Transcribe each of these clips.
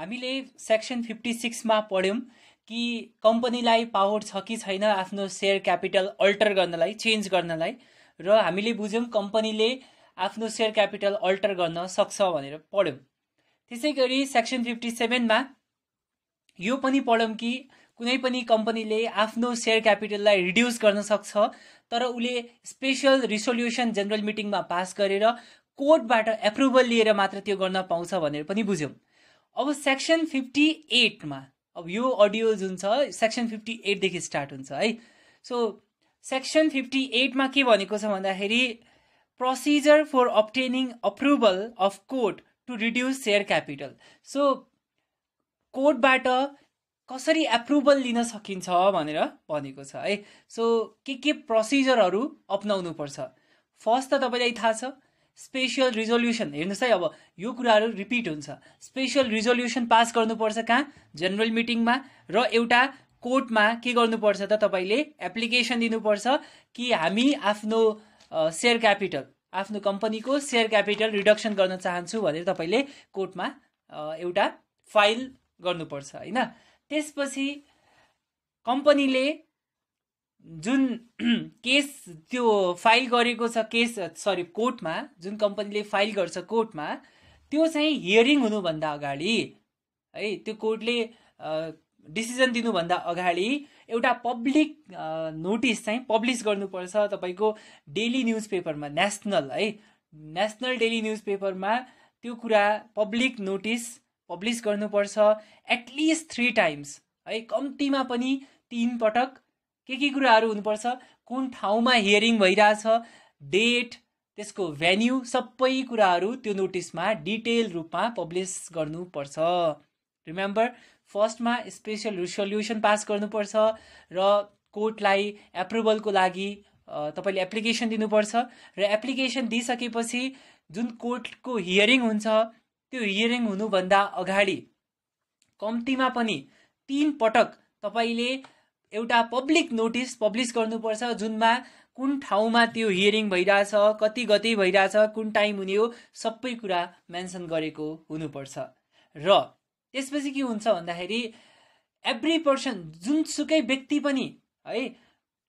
हामीले section fifty सिक्समा पढ्यौँ कि कम्पनीलाई पावर छ कि छैन आफ्नो सेयर क्यापिटल अल्टर गर्नलाई चेन्ज गर्नलाई र हामीले बुझ्यौँ कम्पनीले आफ्नो सेयर क्यापिटल अल्टर गर्न सक्छ भनेर पढ्यौँ त्यसै गरी सेक्सन फिफ्टी सेभेनमा यो पनि पढ्यौँ कि कुनै पनि कम्पनीले आफ्नो सेयर क्यापिटललाई रिड्युस गर्न सक्छ तर उसले स्पेसल रिसोल्युसन जेनरल मिटिङमा पास गरेर कोर्टबाट एप्रुभल लिएर मात्र त्यो गर्न पाउँछ भनेर पनि बुझ्यौँ अब सेक्सन फिफ्टी एटमा अब यो अडियो जुन छ सेक्सन फिफ्टी एटदेखि स्टार्ट हुन्छ है सो सेक्सन फिफ्टी एटमा के भनेको छ भन्दाखेरि procedure for obtaining approval of court to reduce share capital so कोर्टबाट कसरी एप्रुभल लिन सकिन्छ भनेर भनेको छ है सो के के प्रोसिजरहरू अप्नाउनुपर्छ फर्स्ट त तपाईँलाई थाहा छ स्पेसियल रिजोल्युसन हेर्नुहोस् है अब यो कुराहरू रिपिट हुन्छ स्पेसियल रिजोल्युसन पास गर्नुपर्छ कहाँ जेनरल मिटिङमा र एउटा कोर्टमा के गर्नुपर्छ त तपाईँले एप्लिकेसन दिनुपर्छ कि हामी आफ्नो सेयर क्यापिटल आफ्नो कम्पनीको सेयर क्यापिटल रिडक्सन गर्न चाहन्छु भनेर तपाईँले कोर्टमा एउटा फाइल गर्नुपर्छ होइन त्यसपछि कम्पनीले जुन केस त्यो फाइल गरेको छ केस सरी कोर्टमा जुन कम्पनीले फाइल गर्छ कोर्टमा त्यो चाहिँ हियरिङ हुनुभन्दा अगाडि है त्यो कोर्टले डिसिजन दिनुभन्दा अगाडि एउटा पब्लिक नोटिस चाहिँ पब्लिस गर्नुपर्छ तपाईँको डेली न्युज पेपरमा नेसनल है नेसनल डेली न्युज पेपरमा त्यो कुरा पब्लिक नोटिस पब्लिस गर्नुपर्छ एटलिस्ट थ्री टाइम्स है कम्तीमा पनि तिन पटक के के कुराहरू हुनुपर्छ कुन ठाउँमा हियरिङ भइरहेछ डेट त्यसको भेन्यू सबै कुराहरू त्यो नोटिसमा डिटेल रूपमा पब्लिस गर्नुपर्छ रिमेम्बर फर्स्टमा स्पेसल रिसोल्युसन पास गर्नुपर्छ र कोर्टलाई एप्रुभलको लागि तपाईँले एप्लिकेसन दिनुपर्छ र एप्लिकेसन दिइसकेपछि जुन कोर्टको हियरिङ हुन्छ त्यो हियरिङ हुनुभन्दा अगाडि कम्तीमा पनि तिन पटक तपाईँले एउटा पब्लिक नोटिस पब्लिस गर्नुपर्छ जुनमा कुन ठाउँमा त्यो हियरिङ भइरहेछ कति गति भइरहेछ कुन टाइम हुने हो सबै कुरा मेन्सन गरेको हुनुपर्छ र त्यसपछि के हुन्छ भन्दाखेरि एभ्री पर्सन जुनसुकै व्यक्ति पनि है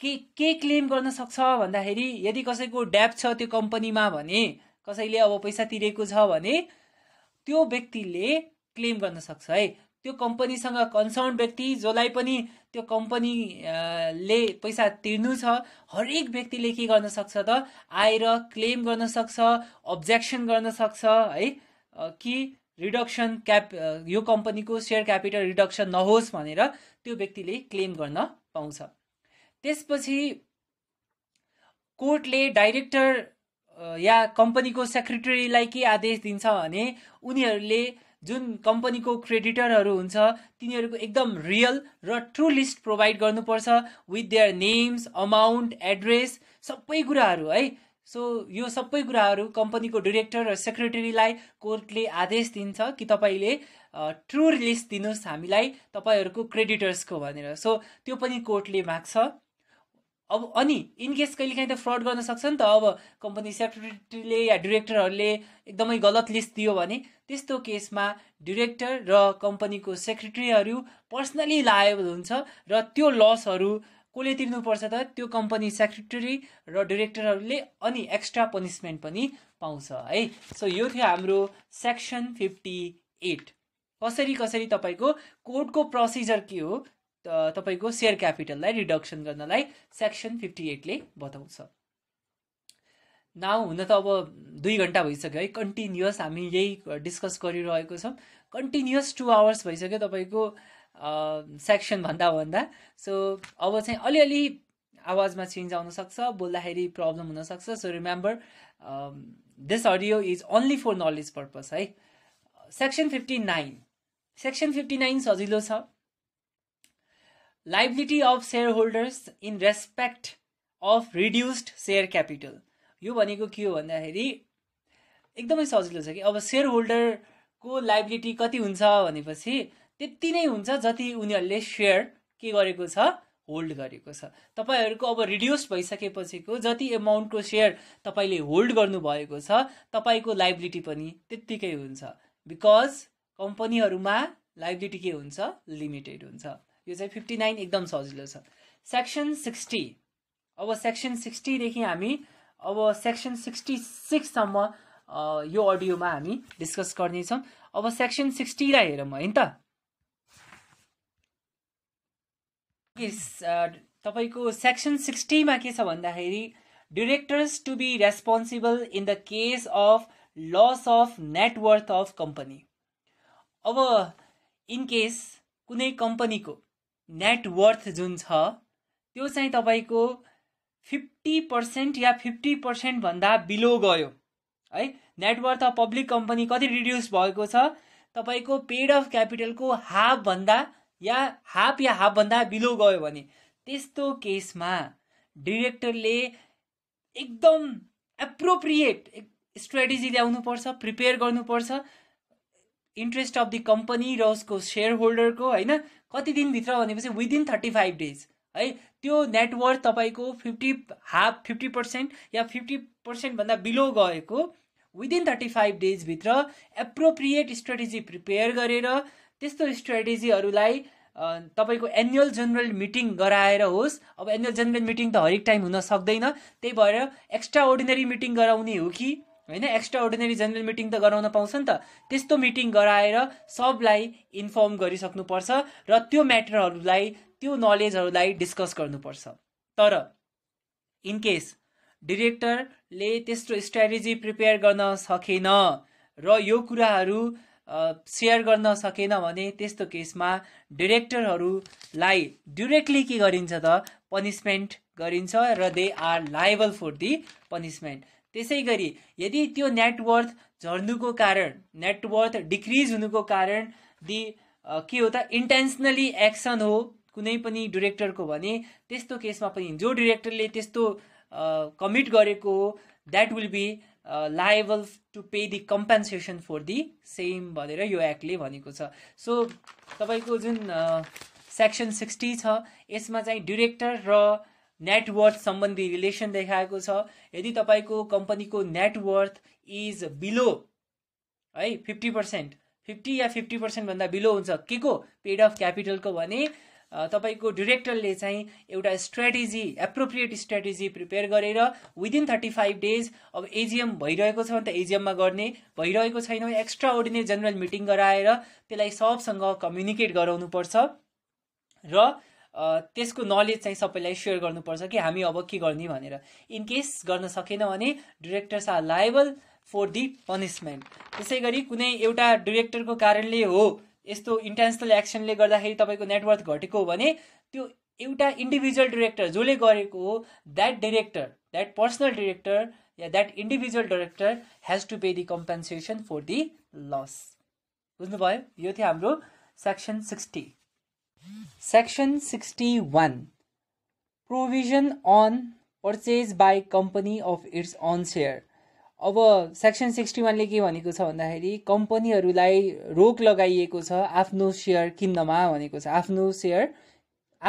के के क्लेम गर्न सक्छ भन्दाखेरि यदि कसैको ड्याप छ त्यो कम्पनीमा भने कसैले अब पैसा तिरेको छ भने त्यो व्यक्तिले क्लेम गर्न सक्छ है त्यो कम्पनीसँग कन्सर्न व्यक्ति जसलाई पनि त्यो कम्पनीले पैसा तिर्नु छ हरेक व्यक्तिले के गर्न सक्छ त आएर क्लेम गर्न सक्छ अब्जेक्सन गर्न सक्छ है कि रिडक्सन क्याप यो कम्पनीको सेयर क्यापिटल रिडक्सन नहोस् भनेर त्यो व्यक्तिले क्लेम गर्न पाउँछ त्यसपछि कोर्टले डाइरेक्टर या कम्पनीको सेक्रेटरीलाई के आदेश दिन्छ भने उनीहरूले जुन कम्पनीको क्रेडिटरहरू हुन्छ तिनीहरूको एकदम रियल र ट्रु लिस्ट प्रोभाइड गर्नुपर्छ with their names amount address सबै कुराहरू है सो यो सबै कुराहरू कम्पनीको डिरेक्टर र सेक्रेटरीलाई कोर्टले आदेश दिन्छ कि तपाईँले ट्रु लिस्ट दिनुहोस् हामीलाई तपाईँहरूको क्रेडिटर्सको भनेर सो त्यो पनि कोर्टले माग्छ अब अनि इनकेस कहिलेकाहीँ त फ्रड गर्न सक्छ नि त अब कम्पनी सेक्रेटरीले या डिरेक्टरहरूले एकदमै गलत लिस्ट दियो भने त्यस्तो केसमा डिरेक्टर र कम्पनीको सेक्रेटरीहरू पर्सनली लायबल हुन्छ र त्यो लसहरू कसले तिर्नुपर्छ त त्यो कम्पनी सेक्रेटरी र डिरेक्टरहरूले अनि एक्स्ट्रा पनिसमेन्ट पनि पाउँछ है सो यो थियो हाम्रो सेक्सन फिफ्टी एट कसरी कसरी तपाईँको कोर्टको प्रोसिजर के हो तपाईँको सेयर क्यापिटललाई रिडक्सन गर्नलाई सेक्सन फिफ्टी एटले बताउँछ नाउ हुन त अब दुई घन्टा भइसक्यो है कन्टिन्युस हामी यही डिस्कस गरिरहेको छौँ कन्टिन्युस टु आवर्स भइसक्यो तपाईँको सेक्सन भन्दा सो अब चाहिँ अलिअलि आवाजमा चेन्ज आउनसक्छ बोल्दाखेरि प्रब्लम हुनसक्छ so remember this audio is only for knowledge purpose है section fifty nine section fifty nine सजिलो छ liability of share holders in respect of reduced share capital यो भनेको के हो भन्दाखेरि एकदमै सजिलो छ कि अब सेयर होल्डरको लाइबिलिटी कति हुन्छ भनेपछि त्यति नै हुन्छ जति उनीहरूले सेयर के गरेको छ होल्ड गरेको छ तपाईँहरूको अब रिड्युस भइसकेपछिको जति एमाउन्टको सेयर तपाईँले होल्ड गर्नुभएको छ तपाईँको लाइबिलिटी पनि त्यत्तिकै हुन्छ बिकज कम्पनीहरूमा लाइबिलिटी के हुन्छ लिमिटेड हुन्छ यो चाहिँ फिफ्टी नाइन एकदम सजिलो छ सेक्सन सिक्सटी अब सेक्सन सिक्सटीदेखि हामी अब सेक्सन सिक्सटी सिक्ससम्म यो अडियोमा हामी डिस्कस गर्नेछौँ अब सेक्सन सिक्सटीलाई हेरौँ होइन त तपाईँको सेक्सन सिक्सटीमा के छ भन्दाखेरि directors to be responsible in the case of loss of net worth of company अब इन केस कुनै कम्पनीको नेटवर्थ जुन छ त्यो चाहिँ तपाईँको फिफ्टी पर्सेन्ट या फिफ्टी पर्सेन्टभन्दा बिलो गयो है नेटवर्थ अफ पब्लिक कम्पनी कति रिड्युस भएको छ तपाईँको पेड अफ क्यापिटलको हाफभन्दा या हाफ या हाफभन्दा बिलो गयो भने त्यस्तो केसमा डिरेक्टरले एकदम एप्रोप्रिएट स्ट्रेटेजी ल्याउनुपर्छ प्रिपेयर गर्नुपर्छ इन्ट्रेस्ट अफ दि कम्पनी र उसको सेयर होल्डरको होइन कति दिनभित्र भनेपछि विदिन थर्टी फाइभ डेज है त्यो नेटवर्क तपाईँको फिफ्टी हाफ फिफ्टी पर्सेन्ट या फिफ्टी पर्सेन्टभन्दा बिलो गएको विदिन थर्टी फाइभ डेजभित्र एप्रोप्रिएट स्ट्राटेजी प्रिपेयर गरेर त्यस्तो स्ट्राटेजीहरूलाई तपाईँको एन्युअल जेनरल मिटिङ गराएर होस् अब एन्युअल जेनरल मिटिङ त हरेक टाइम हुन सक्दैन त्यही भएर एक्स्ट्रा अर्डिनेरी मिटिङ गराउने हो कि होइन एक्स्ट्रा अर्डिनेरी जेनरल मिटिङ त गराउन पाउँछ नि त त्यस्तो मिटिङ गराएर सबलाई इन्फर्म गरिसक्नुपर्छ र त्यो म्याटरहरूलाई त्यो नलेजहरूलाई डिस्कस गर्नुपर्छ तर इनकेस डिरेक्टरले त्यस्तो स्ट्राटेजी प्रिपेयर गर्न सकेन र यो कुराहरू सेयर गर्न सकेन भने त्यस्तो केसमा डिरेक्टरहरूलाई डिरेक्टली के गरिन्छ त पनिसमेन्ट गरिन्छ र they are liable for the punishment त्यसै गरी यदि त्यो नेटवर्थ झर्नुको कारण नेटवर्थ डिक्रिज हुनुको कारण दि के हो त इन्टेन्सनली एक्सन हो कुनै पनि डिरेक्टरको भने त्यस्तो केसमा पनि जो डिरेक्टरले त्यस्तो कमिट गरेको हो that will be liable to pay the compensation for the same भनेर यो एक्टले भनेको छ सो तपाईँको जुन सेक्सन सिक्सटी छ यसमा चाहिँ डिरेक्टर र नेटवर्थ सम्बन्धी रिलेसन देखाएको छ यदि तपाईँको कम्पनीको नेटवर्थ इज बिलो है फिफ्टी पर्सेन्ट फिफ्टी या फिफ्टी पर्सेन्टभन्दा बिलो हुन्छ के को पेड अफ क्यापिटलको भने तपाईँको डिरेक्टरले चाहिँ एउटा स्ट्राटेजी एप्रोप्रिएट स्ट्राटेजी प्रिपेयर गरेर विदिन थर्टी फाइभ डेज अब एजिएम भइरहेको छ भने त एजिएममा गर्ने भइरहेको छैन एक्स्ट्रा अर्डिनेरी जेनरल मिटिङ गराएर त्यसलाई सबसँग कम्युनिकेट गराउनुपर्छ र त्यसको नलेज चाहिँ सबैलाई सेयर गर्नुपर्छ कि हामी अब के गर्ने भनेर इन केस गर्न सकेन भने directors are liable for the punishment त्यसै गरी कुनै एउटा डिरेक्टरको कारणले हो यस्तो इन्टेन्सनल एक्सनले गर्दाखेरि तपाईँको नेटवर्थ घटेको हो भने त्यो एउटा इन्डिभिजुअल डिरेक्टर जसले गरेको हो that director that personal director या that individual director has to pay the compensation for the loss बुझ्नुभयो यो थियो हाम्रो section sixty Section 61 provision on purchase by company of its own share अब सेक्सन सिक्सटी वानले के भनेको छ भन्दाखेरि कम्पनीहरूलाई रोक लगाइएको छ आफ्नो सेयर किन्नमा भनेको छ आफ्नो सेयर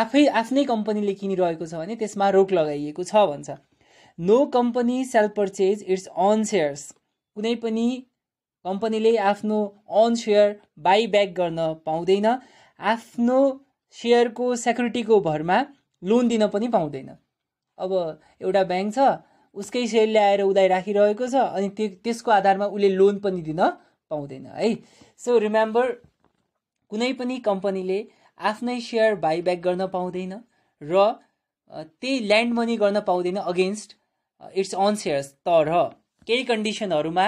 आफै आफ्नै कम्पनीले किनिरहेको छ भने त्यसमा रोक लगाइएको छ भन्छ no company self purchase its own shares कुनै पनि कम्पनीले आफ्नो अन सेयर बाई ब्याक गर्न पाउँदैन आफ्नो सेयरको सेक्युरिटीको भरमा लोन दिन पनि पाउँदैन अब एउटा ब्याङ्क छ उसकै सेयर ल्याएर उदाय राखिरहेको छ अनि त्यो त्यसको आधारमा उसले लोन पनि दिन पाउँदैन है सो रिमेम्बर कुनै पनि कम्पनीले आफ्नै सेयर बाइब्याक गर्न पाउँदैन र त्यही ल्यान्ड मनी गर्न पाउँदैन अगेन्स्ट इट्स अन सेयर्स तर केही कन्डिसनहरूमा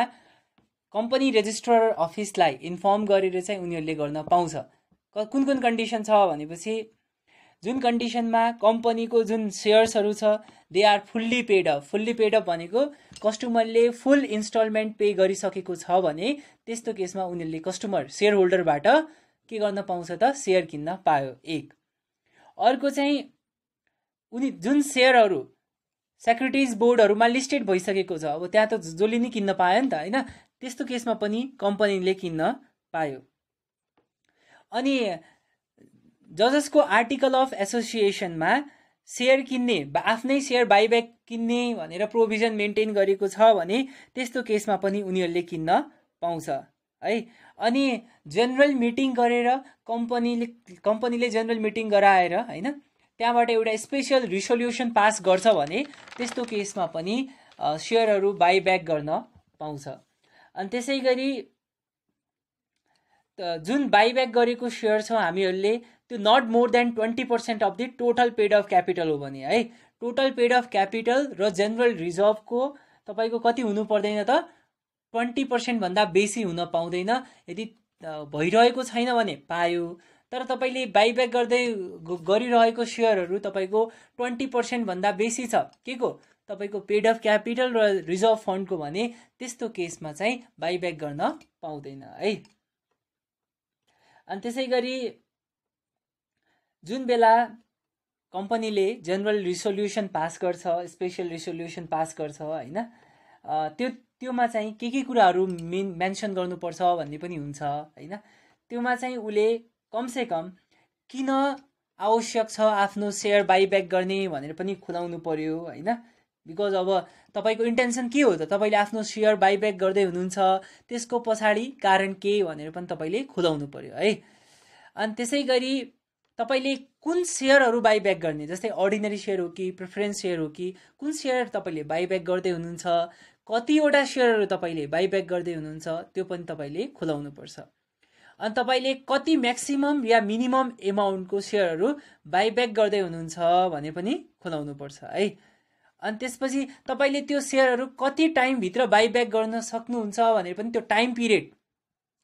कम्पनी रेजिस्ट्रर अफिसलाई इन्फर्म गरेर चाहिँ उनीहरूले गर्न पाउँछ कुन कुन कन्डिसन छ भनेपछि जुन कन्डिसनमा कम्पनीको जुन सेयर्सहरू छ they are fully paid up fully paid up भनेको कस्टमरले फुल इन्स्टलमेन्ट पे गरिसकेको छ भने त्यस्तो केसमा उनीहरूले कस्टमर सेयर होल्डरबाट के गर्न पाउँछ त सेयर किन्न पायो एक अर्को चाहिँ उनी जुन सेयरहरू सेक्युरिटिज बोर्डहरूमा लिस्टेड भइसकेको छ अब त्यहाँ त जसले नै किन्न पायो नि त होइन त्यस्तो केसमा पनि कम्पनीले किन्न पायो अनि जजेसको आर्टिकल अफ एसोसिएसनमा सेयर किन्ने बा आफ्नै सेयर बाइब्याक किन्ने भनेर प्रोभिजन मेन्टेन गरेको छ भने त्यस्तो केसमा पनि उनीहरूले किन्न पाउँछ है अनि जेनरल मिटिङ गरेर कम्पनीले कम्पनीले जेनरल मिटिङ गराएर होइन त्यहाँबाट एउटा स्पेसियल रिसोल्युसन पास गर्छ भने त्यस्तो केसमा पनि सेयरहरू बाइब्याक गर्न पाउँछ अनि त्यसै गरी जुन बाइब्याक गरेको सेयर छौँ हामीहरूले त्यो not more than twenty percent of the total paid of capital हो भने है टोटल पेड अफ क्यापिटल र जेनरल रिजर्भको तपाईँको कति हुनु पर्दैन त ट्वेन्टी पर्सेन्टभन्दा बेसी हुन पाउँदैन यदि भइरहेको छैन भने पायो तर तपाईँले बाइब्याक गर्दै गरिरहेको सेयरहरू तपाईँको ट्वेन्टी पर्सेन्टभन्दा बेसी छ के को तपाईँको पेड अफ क्यापिटल र रिजर्भ फन्डको भने त्यस्तो केसमा चाहिँ बाइब्याक गर्न पाउँदैन है अनि त्यसै गरी जुन बेला कम्पनीले जेनरल रिसोल्युसन पास गर्छ स्पेसल रिसोल्युसन पास गर्छ होइन त्यो त्योमा चाहिँ के के कुराहरू मेन मेन्सन गर्नुपर्छ भन्ने पनि हुन्छ होइन त्योमा चाहिँ उसले कमसे कम किन आवश्यक छ आफ्नो सेयर बाइब्याक गर्ने भनेर पनि खुलाउनु पर्यो होइन बिकज अब तपाईँको इन्टेन्सन के हो त तपाईँले आफ्नो सेयर बाइब्याक गर्दै हुनुहुन्छ त्यसको पछाडि कारण के भनेर पनि तपाईँले खुलाउनु पऱ्यो है अनि त्यसै गरी तपाईँले कुन सेयरहरू बाइब्याक गर्ने जस्तै अर्डिनेरी सेयर हो कि प्रिफरेन्स सेयर हो कि कुन सेयर तपाईँले बाइब्याक गर्दै हुनुहुन्छ कतिवटा सेयरहरू तपाईँले बाइब्याक गर्दै हुनुहुन्छ त्यो पनि तपाईँले पर्छ अनि तपाईँले कति म्याक्सिमम या मिनिमम एमाउन्टको सेयरहरू बाइब्याक गर्दै हुनुहुन्छ भने पनि खुलाउनुपर्छ है अनि त्यसपछि तपाईँले त्यो सेयरहरू कति टाइमभित्र बाइब्याक गर्न सक्नुहुन्छ भनेर पनि त्यो टाइम पिरियड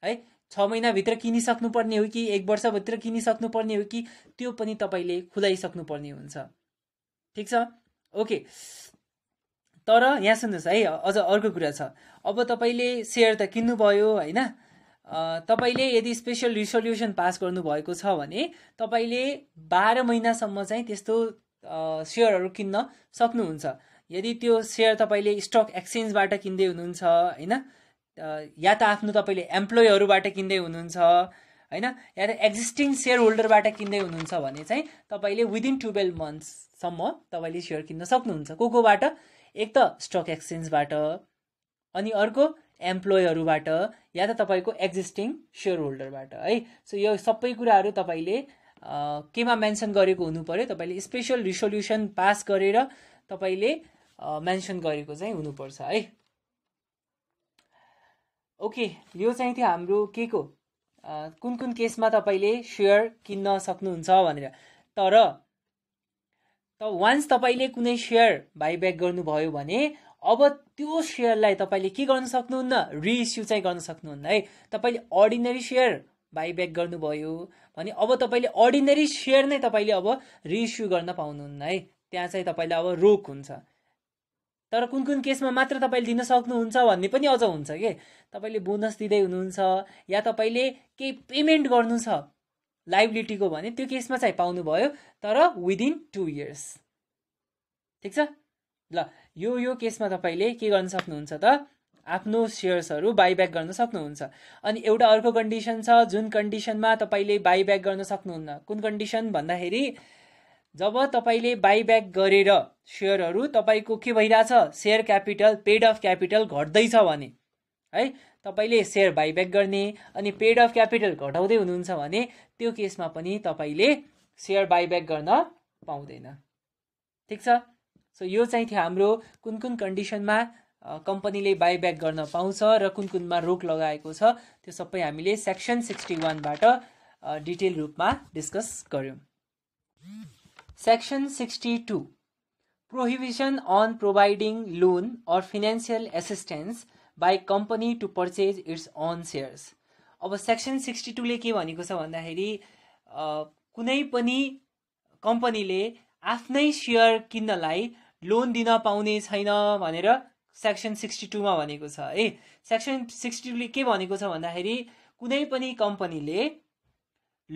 है छ महिनाभित्र किनिसक्नुपर्ने हो कि एक वर्षभित्र किनिसक्नुपर्ने हो कि त्यो पनि तपाईँले खुलाइसक्नुपर्ने हुन्छ ठिक छ ओके तर यहाँ सुन्नुहोस् है अझ अर्को कुरा छ अब तपाईँले सेयर त किन्नुभयो होइन तपाईँले यदि स्पेसल रिसोल्युसन पास गर्नुभएको छ भने तपाईँले बाह्र महिनासम्म चाहिँ त्यस्तो सेयरहरू किन्न सक्नुहुन्छ यदि त्यो सेयर तपाईँले स्टक एक्सचेन्जबाट किन्दै हुनुहुन्छ होइन या त आफ्नो तपाईँले एम्प्लोयहरूबाट किन्दै हुनुहुन्छ होइन या त एक्जिस्टिङ सेयर होल्डरबाट किन्दै हुनुहुन्छ भने चाहिँ तपाईँले विदिन टुवेल्भ मन्थ्ससम्म तपाईँले सेयर किन्न सक्नुहुन्छ को कोबाट एक त स्टक एक्सचेन्जबाट अनि अर्को एम्प्लोयहरूबाट या त तपाईँको एक्जिस्टिङ सेयर होल्डरबाट है सो यो सबै कुराहरू तपाईँले केमा मेन्सन गरेको हुनु पऱ्यो तपाईँले स्पेसल रिसोल्युसन पास गरेर तपाईँले मेन्सन गरेको चाहिँ हुनुपर्छ है ओके यो चाहिँ थियो हाम्रो के को कुन कुन केसमा तपाईँले सेयर किन्न सक्नुहुन्छ भनेर तर त वान्स तपाईँले कुनै सेयर बाइब्याक गर्नुभयो भने अब त्यो सेयरलाई तपाईँले के गर्नु सक्नुहुन्न रिइस्यु चाहिँ गर्न सक्नुहुन्न है तपाईँले अर्डिनेरी सेयर बाइब्याक गर्नुभयो भने अब तपाईँले अर्डिनेरी सेयर नै तपाईँले अब रिइस्यु गर्न पाउनुहुन्न है त्यहाँ चाहिँ तपाईँले अब रोक हुन्छ तर कुन कुन केसमा मात्र तपाईँले दिन सक्नुहुन्छ भन्ने पनि अझ हुन्छ के तपाईँले बोनस दिँदै हुनुहुन्छ या तपाईँले केही पेमेन्ट गर्नु छ लाइबिलिटीको भने त्यो केसमा चाहिँ पाउनुभयो तर विदिन टु इयर्स ठिक छ ल यो यो केसमा तपाईँले के गर्न सक्नुहुन्छ त आफ्नो सेयर्सहरू बाइब्याक गर्न सक्नुहुन्छ अनि एउटा अर्को कन्डिसन छ जुन कन्डिसनमा तपाईँले बाइब्याक गर्न सक्नुहुन्न कुन कन्डिसन भन्दाखेरि जब तपाईँले बाइब्याक गरेर सेयरहरू तपाईँको के भइरहेछ share capital paid of capital घट्दैछ भने है तपाईँले सेयर बाइब्याक गर्ने अनि पेड अफ क्यापिटल घटाउँदै हुनुहुन्छ भने त्यो केसमा पनि तपाईँले सेयर बाइब्याक गर्न पाउँदैन ठिक छ सो यो चाहिँ थियो हाम्रो कुन कुन कन्डिसनमा कम्पनीले बाइब्याक गर्न पाउँछ र कुन कुनमा रोक लगाएको छ त्यो सबै हामीले सेक्सन सिक्सटी वानबाट डिटेल रूपमा डिस्कस गऱ्यौँ section sixty two prohibition on providing loan or financial assistance by company to purchase its own shares अब सेक्सन सिक्सटी टूले के भनेको छ भन्दाखेरि कुनै पनि कम्पनीले आफ्नै सेयर किन्नलाई लोन दिन पाउने छैन भनेर सेक्सन सिक्सटी टूमा भनेको छ है सेक्सन सिक्सटी टूले के भनेको छ भन्दाखेरि कुनै पनि कम्पनीले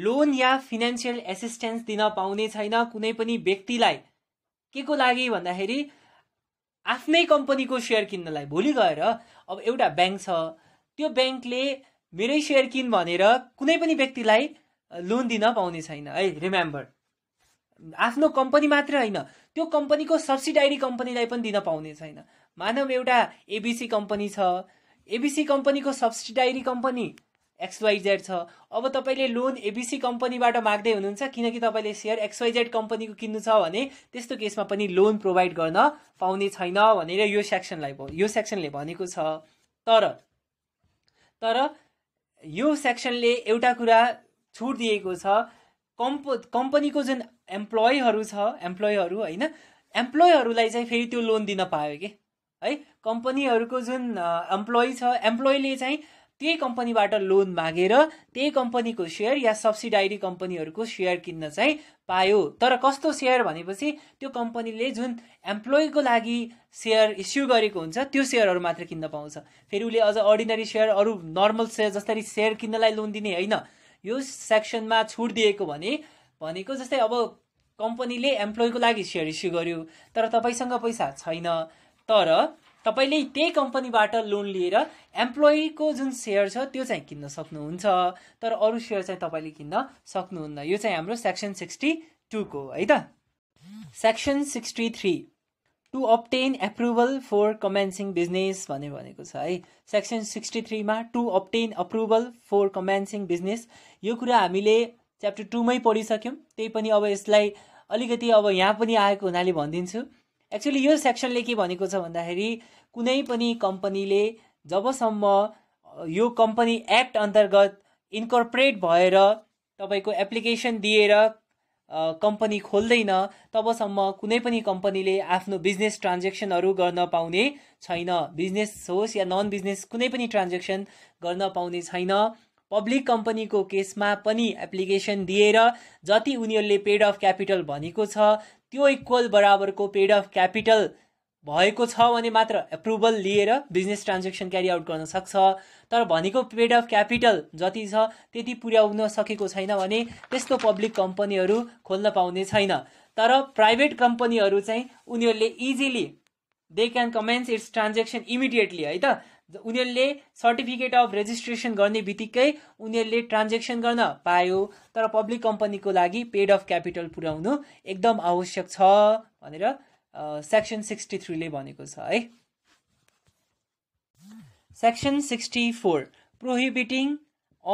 लोन या फिनेन्सियल एसिस्टेन्स दिन पाउने छैन कुनै पनि व्यक्तिलाई के को लागि भन्दाखेरि आफ्नै कम्पनीको सेयर किन्नलाई भोलि गएर अब एउटा ब्याङ्क छ त्यो ब्याङ्कले मेरै सेयर किन भनेर कुनै पनि व्यक्तिलाई लोन दिन पाउने छैन है रिमेम्बर आफ्नो कम्पनी मात्रै होइन त्यो कम्पनीको सब्सिडाइरी कम्पनीलाई पनि दिन पाउने छैन मानव एउटा एबिसी कम्पनी छ एबिसी कम्पनीको सब्सिडाइरी कम्पनी एक्सवाइजेड छ अब तपाईँले लोन एबिसी कम्पनीबाट माग्दै हुनुहुन्छ किनकि तपाईँले सेयर एक्सवाइजेड कम्पनीको किन्नु छ भने त्यस्तो केसमा पनि लोन प्रोभाइड गर्न पाउने छैन भनेर यो सेक्सनलाई यो सेक्सनले भनेको छ तर तर यो सेक्सनले एउटा कुरा छुट दिएको छ कम्प कम्पनीको जुन एम्प्लोइहरू छ एम्प्लोइहरू होइन एम्प्लोइहरूलाई चाहिँ फेरि त्यो लोन दिन पायो कि है कम्पनीहरूको जुन एम्प्लोइ छ एम्प्लोइले चाहिँ त्यही कम्पनीबाट लोन मागेर त्यही कम्पनीको सेयर या सब्सिडाइरी कम्पनीहरूको सेयर किन्न चाहिँ पायो तर कस्तो सेयर भनेपछि त्यो कम्पनीले जुन एम्प्लोइको लागि सेयर इस्यु गरेको हुन्छ त्यो सेयरहरू मात्र किन्न पाउँछ फेरि उसले अझ अर्डिनरी सेयर अरू नर्मल सेयर जसरी सेयर किन्नलाई लोन दिने होइन यो सेक्सनमा छुट दिएको भने भनेको जस्तै अब कम्पनीले एम्प्लोइको लागि सेयर इस्यु गर्यो तर तपाईँसँग पैसा छैन तर तपाईँले त्यही कम्पनीबाट लोन लिएर एम्प्लोइको जुन सेयर छ त्यो चाहिँ किन्न सक्नुहुन्छ तर अरू सेयर चाहिँ तपाईँले किन्न सक्नुहुन्न यो चाहिँ हाम्रो सेक्सन सिक्सटी टूको है त section sixty three to obtain approval for commencing business भन्ने भनेको छ है सेक्सन सिक्सटी थ्रीमा to obtain approval for commencing business यो कुरा हामीले च्याप्टर टूमै पढिसक्यौँ त्यही पनि अब यसलाई अलिकति अब यहाँ पनि आएको हुनाले भनिदिन्छु एक्चुली यो सेक्सनले के भनेको छ भन्दाखेरि कुनै पनि कम्पनीले जबसम्म यो कम्पनी एक्ट अन्तर्गत इन्कर्पोरेट भएर तपाईँको एप्लिकेसन दिएर कम्पनी खोल्दैन तबसम्म कुनै पनि कम्पनीले आफ्नो बिजनेस ट्रान्जेक्सनहरू गर्न पाउने छैन बिजनेस होस् या नन बिजनेस कुनै पनि ट्रान्जेक्सन गर्न पाउने छैन पब्लिक कम्पनीको केसमा पनि एप्लिकेसन दिएर जति उनीहरूले पेड अफ क्यापिटल भनेको छ त्यो इक्वल बराबरको पेड अफ क्यापिटल भएको छ भने मात्र एप्रुभल लिएर बिजनेस ट्रान्जेक्सन क्यारी आउट गर्न सक्छ तर भनेको पेड अफ क्यापिटल जति छ त्यति पुर्याउन सकेको छैन भने त्यस्तो पब्लिक कम्पनीहरू खोल्न पाउने छैन तर प्राइभेट कम्पनीहरू चाहिँ उनीहरूले easily they can commence its transaction immediately है त उनीहरूले सर्टिफिकेट अफ रेजिस्ट्रेसन गर्ने बित्तिकै उनीहरूले ट्रान्जेक्सन गर्न पायो तर पब्लिक कम्पनीको लागि पेड अफ क्यापिटल पुर्याउनु एकदम आवश्यक छ भनेर सेक्सन सिक्सटी थ्रीले भनेको छ है section sixty four prohibiting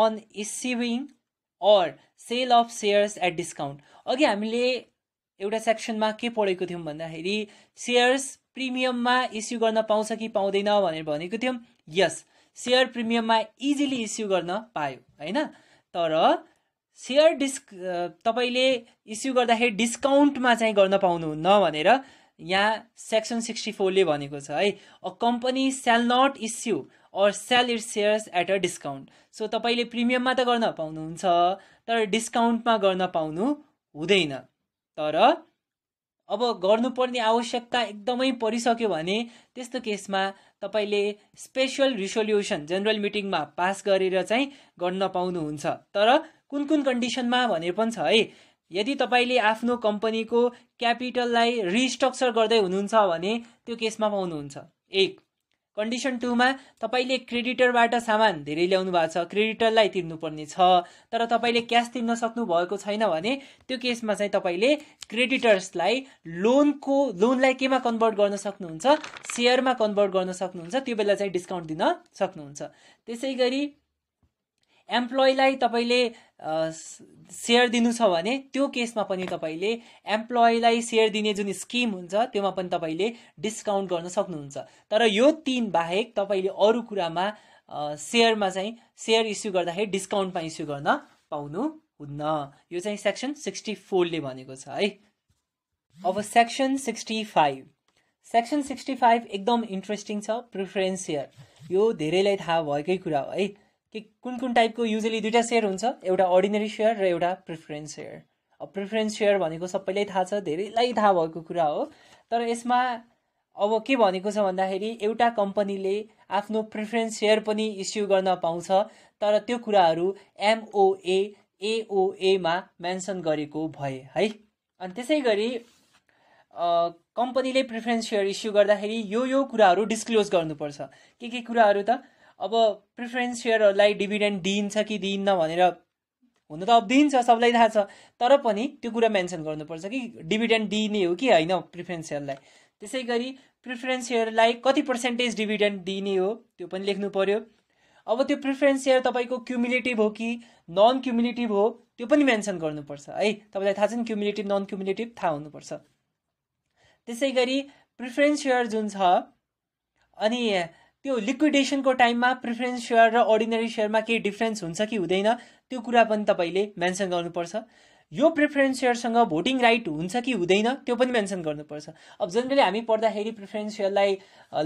on issuing or sale of shares at discount अघि हामीले एउटा सेक्सनमा के पढेको थियौँ भन्दाखेरि सेयर्स प्रिमियममा इस्यु गर्न पाउँछ कि पाउँदैन भनेर भनेको थियौँ यस सेयर प्रिमियममा इजिली इस्यु गर्न पायो होइन तर सेयर डिस्क तपाईँले इस्यु गर्दाखेरि डिस्काउन्टमा चाहिँ गर्न पाउनुहुन्न भनेर यहाँ सेक्सन सिक्सटी फोरले भनेको छ है a company shall not issue or sell it shares at a discount so तपाईँले प्रिमियममा त गर्न पाउनुहुन्छ तर डिस्काउन्टमा गर्न पाउनु हुँदैन तर अब गर्नुपर्ने आवश्यकता एकदमै परिसक्यो भने त्यस्तो केसमा तपाईँले स्पेसल रिसोल्युसन जेनरल मिटिङमा पास गरेर चाहिँ गर्न पाउनुहुन्छ तर कुन कुन कन्डिसनमा भने पनि छ है यदि तपाईँले आफ्नो कम्पनीको क्यापिटललाई रिस्ट्रक्चर गर्दै हुनुहुन्छ भने त्यो केसमा पाउनुहुन्छ एक कन्डिसन टूमा तपाईँले क्रेडिटरबाट सामान धेरै ल्याउनु भएको छ क्रेडिटरलाई तिर्नुपर्ने छ तर तपाईँले क्यास तिर्न सक्नु भएको छैन भने त्यो केसमा चाहिँ तपाईँले क्रेडिटर्सलाई लोनको लोनलाई केमा कन्भर्ट गर्न सक्नुहुन्छ सेयरमा कन्भर्ट गर्न सक्नुहुन्छ त्यो बेला चाहिँ डिस्काउन्ट दिन सक्नुहुन्छ त्यसै गरी एम्प्लोइलाई तपाईँले सेयर दिनु छ भने त्यो केसमा पनि तपाईँले एम्प्लोइलाई सेयर दिने जुन स्किम हुन्छ त्योमा पनि तपाईँले डिस्काउन्ट गर्न सक्नुहुन्छ तर यो तिन बाहेक तपाईँले अरू कुरामा सेयरमा चाहिँ सेयर इस्यु गर्दाखेरि डिस्काउन्टमा इस्यु गर्न पाउनुहुन्न यो चाहिँ सेक्सन सिक्सटी फोरले भनेको छ है अब section sixty five section sixty five एकदम इन्ट्रेस्टिङ छ प्रिफरेन्स सेयर यो धेरैलाई थाहा भएकै कुरा हो है कि कुन कुन टाइपको युजली दुइटा सेयर हुन्छ एउटा अर्डिनेरी सेयर र एउटा प्रिफरेन्स सेयर अब प्रिफरेन्स सेयर भनेको सबैलाई थाहा छ धेरैलाई थाहा भएको कुरा हो तर यसमा अब के भनेको छ भन्दाखेरि एउटा कम्पनीले आफ्नो प्रिफरेन्स सेयर पनि इस्यु गर्न पाउँछ तर त्यो कुराहरू एमओए एओएमा मेन्सन गरेको भए है अनि त्यसै गरी कम्पनीले प्रिफरेन्स सेयर इस्यु गर्दाखेरि यो यो कुराहरू डिस्क्लोज गर्नुपर्छ के के कुराहरू त अब प्रिफरेन्स सेयरहरूलाई डिभिडेन्ड दिइन्छ कि दिइन्न भनेर हुन त अब दिइन्छ सबलाई थाहा छ तर पनि त्यो कुरा मेन्सन गर्नुपर्छ कि डिभिडेन्ड दिइने हो कि होइन प्रिफरेन्स सेयरलाई त्यसै गरी प्रिफरेन्स सेयरलाई कति पर्सेन्टेज डिभिडेन्ड दिइने हो त्यो पनि लेख्नु पऱ्यो अब त्यो प्रिफरेन्स सेयर तपाईँको क्युमुलेटिभ हो कि नन क्युमुलेटिभ हो त्यो पनि मेन्सन गर्नुपर्छ है तपाईँलाई थाहा छ नि क्युमुलेटिभ नन क्युमुलेटिभ थाहा हुनुपर्छ त्यसै गरी प्रिफरेन्स सेयर जुन छ अनि त्यो लिक्विडेसनको टाइममा प्रिफरेन्स सेयर र अर्डिनेरी सेयरमा केही डिफरेन्स हुन्छ कि हुँदैन त्यो कुरा पनि तपाईँले मेन्सन गर्नुपर्छ यो प्रिफरेन्स सेयरसँग भोटिङ राइट हुन्छ कि हुँदैन त्यो पनि मेन्सन गर्नुपर्छ अब जनरली हामी पढ्दाखेरि प्रिफरेन्स सेयरलाई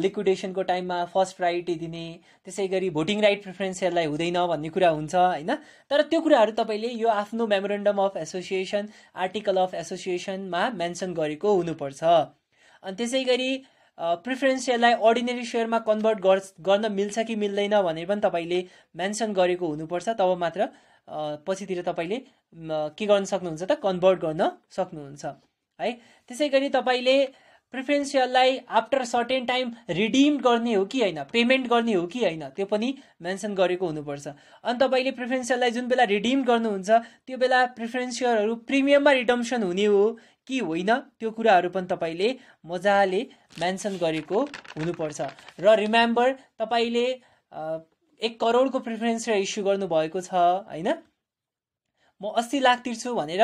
लिक्विडेसनको टाइममा फर्स्ट प्रायोरिटी दिने त्यसै गरी भोटिङ राइट प्रिफरेन्स सेयरलाई हुँदैन भन्ने कुरा हुन्छ होइन तर त्यो कुराहरू तपाईँले यो आफ्नो memorandum of association article of एसोसिएसनमा मेन्सन गरेको हुनुपर्छ अनि त्यसै गरी प्रिफरेन्सियललाई अर्डिनेरी सेयरमा कन्भर्ट गर्न मिल्छ कि मिल्दैन भनेर पनि तपाईँले मेन्सन गरेको हुनुपर्छ तब मात्र पछितिर तपाईँले के गर्न सक्नुहुन्छ त कन्भर्ट गर्न सक्नुहुन्छ है त्यसै गरी तपाईँले प्रिफरेन्सियललाई आफ्टर सर्टेन टाइम रिडिम गर्ने हो कि होइन पेमेन्ट गर्ने हो कि होइन त्यो पनि मेन्सन गरेको हुनुपर्छ अनि तपाईँले प्रिफरेन्सियललाई जुन बेला रिडिम गर्नुहुन्छ त्यो बेला सेयरहरू प्रिमियममा रिडम्सन हुने हो कि होइन त्यो कुराहरू पनि तपाईँले मजाले मेन्सन गरेको हुनुपर्छ र रिमेम्बर तपाईँले एक करोडको प्रिफरेन्स इस्यु गर्नुभएको छ होइन म अस्सी लाख तिर्छु भनेर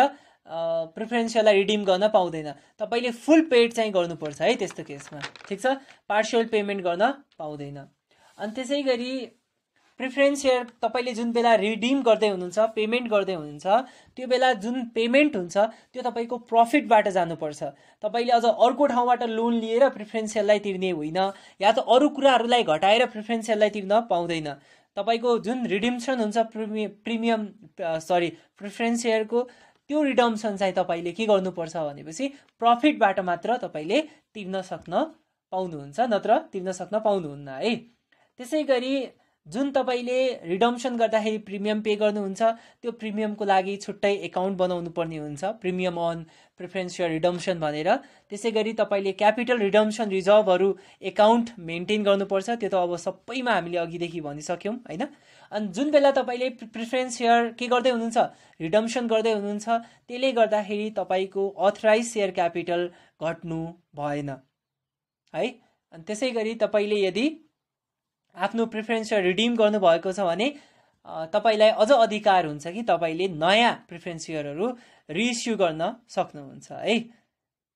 प्रिफरेन्सियललाई रिडिम गर्न पाउँदैन तपाईँले फुल पेड चाहिँ गर्नुपर्छ है त्यस्तो केसमा ठिक छ पार्सियल पेमेन्ट गर्न पाउँदैन अनि त्यसै गरी प्रिफरेन्स सेयर तपाईँले जुन बेला रिडिम गर्दै हुनुहुन्छ पेमेन्ट गर्दै हुनुहुन्छ त्यो बेला जुन पेमेन्ट हुन्छ त्यो तपाईँको प्रफिटबाट जानुपर्छ तपाईँले अझ अर्को ठाउँबाट लोन लिएर प्रिफरेन्स सेयरलाई तिर्ने होइन या त अरू कुराहरूलाई घटाएर प्रिफरेन्स सेयरलाई तिर्न पाउँदैन तपाईँको जुन रिडिम्सन हुन्छ प्रिमि प्रिमियम सरी प्रिफरेन्स सेयरको त्यो रिडम्सन चाहिँ तपाईँले के गर्नुपर्छ भनेपछि प्रफिटबाट मात्र तपाईँले तिर्न सक्न पाउनुहुन्छ नत्र तिर्न सक्न पाउनुहुन्न है त्यसै गरी जुन तपाईँले रिडम्सन गर्दाखेरि प्रिमियम पे गर्नुहुन्छ त्यो प्रिमियमको लागि छुट्टै एकाउन्ट बनाउनु पर्ने हुन्छ premium on preference share redemption भनेर त्यसै गरी तपाईँले क्यापिटल रिडम्सन रिजर्भहरू एकाउन्ट मेन्टेन गर्नुपर्छ त्यो त अब सबैमा हामीले अघिदेखि भनिसक्यौँ होइन अनि जुन बेला तपाईँले प्रिफरेन्स सेयर के गर्दै हुनुहुन्छ रिडम्सन गर्दै हुनुहुन्छ त्यसले गर्दाखेरि तपाईँको अथराइज सेयर क्यापिटल घट्नु भएन है अनि त्यसै गरी तपाईँले यदि आफ्नो प्रिफरेन्स रिडिम गर्नुभएको छ भने तपाईँलाई अझ अधिकार हुन्छ कि तपाईँले नयाँ प्रिफरेन्स सेयरहरू रिइस्यु गर्न सक्नुहुन्छ है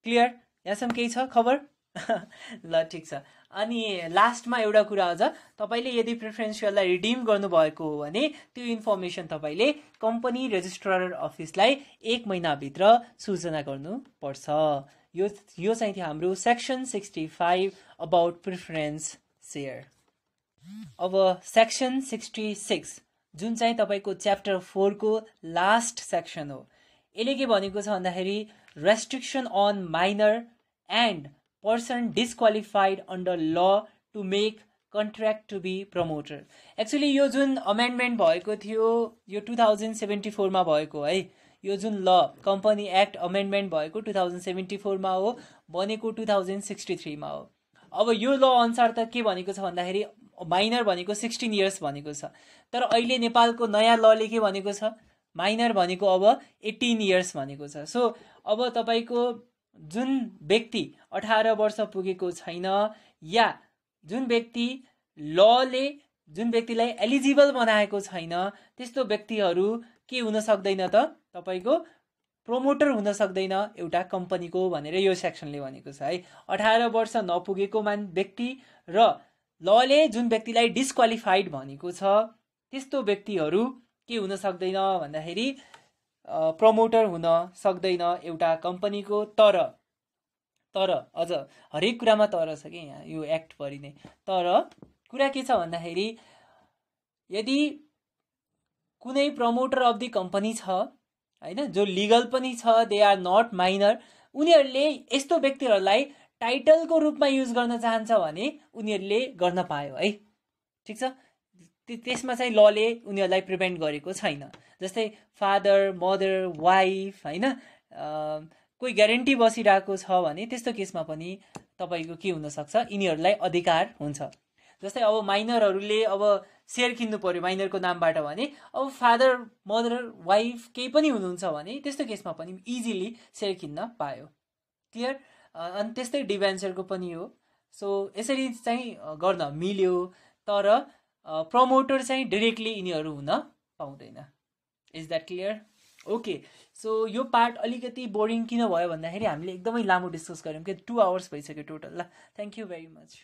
क्लियर यहाँसम्म केही छ खबर ल ठिक छ अनि लास्टमा एउटा कुरा अझ तपाईँले यदि प्रिफरेन्स सेयरलाई रिडिम गर्नुभएको हो भने त्यो इन्फर्मेसन तपाईँले कम्पनी रेजिस्ट्रार अफिसलाई एक महिनाभित्र सूचना गर्नुपर्छ यो यो चाहिँ थियो हाम्रो section sixty five about preference share अब सेक्सन सिक्सटी सिक्स जुन चाहिँ तपाईँको च्याप्टर फोरको लास्ट सेक्सन हो यसले के भनेको छ भन्दाखेरि restriction on minor and person disqualified under law to make contract to be promoter actually यो जुन अमेन्डमेन्ट भएको थियो यो टु थाउजन्ड सेभेन्टी फोरमा भएको है यो जुन ल कम्पनी एक्ट अमेन्डमेन्ट भएको टु थाउजन्ड सेभेन्टी फोरमा हो बनेको टु थाउजन्ड सिक्सटी थ्रीमा हो अब यो ल अनुसार त के भनेको छ भन्दाखेरि माइनर भनेको सिक्सटिन इयर्स भनेको छ तर अहिले नेपालको नयाँ लले के भनेको छ माइनर भनेको अब एटिन इयर्स भनेको छ सो अब तपाईँको जुन व्यक्ति अठार वर्ष पुगेको छैन या जुन व्यक्ति लले जुन व्यक्तिलाई एलिजिबल बनाएको छैन त्यस्तो व्यक्तिहरू के हुन सक्दैन त तपाईँको प्रमोटर हुन सक्दैन एउटा कम्पनीको भनेर यो सेक्सनले भनेको छ है अठार वर्ष नपुगेको मान व्यक्ति र लले जुन व्यक्तिलाई डिस्क्वालिफाइड भनेको छ त्यस्तो व्यक्तिहरू के हुन सक्दैन भन्दाखेरि प्रमोटर हुन सक्दैन एउटा कम्पनीको तर तर अझ हरेक कुरामा तर छ कि यहाँ यो एक्ट नै तर कुरा के छ भन्दाखेरि यदि कुनै प्रमोटर अफ दि कम्पनी छ होइन जो लिगल पनि छ दे आर नट माइनर उनीहरूले यस्तो व्यक्तिहरूलाई टाइटलको रूपमा युज गर्न चाहन्छ भने उनीहरूले गर्न पायो है ठिक छ त्यसमा चाहिँ लले उनीहरूलाई प्रिभेन्ट गरेको छैन जस्तै फादर मदर वाइफ होइन कोही ग्यारेन्टी बसिरहेको छ भने त्यस्तो केसमा पनि तपाईँको के हुनसक्छ यिनीहरूलाई अधिकार हुन्छ जस्तै अब माइनरहरूले अब सेयर किन्नु पऱ्यो माइनरको नामबाट भने अब फादर मदर वाइफ केही पनि हुनुहुन्छ भने त्यस्तो केसमा पनि इजिली सेयर किन्न पायो क्लियर अनि त्यस्तै डिभेन्चरको पनि हो सो यसरी चाहिँ गर्न मिल्यो तर प्रमोटर चाहिँ डिरेक्टली यिनीहरू हुन पाउँदैन is that clear okay so यो पार्ट अलिकति बोरिङ किन भयो भन्दाखेरि हामीले एकदमै लामो डिस्कस गऱ्यौँ कि टु आवर्स भइसक्यो टोटल ल थ्याङ्क यू भेरी मच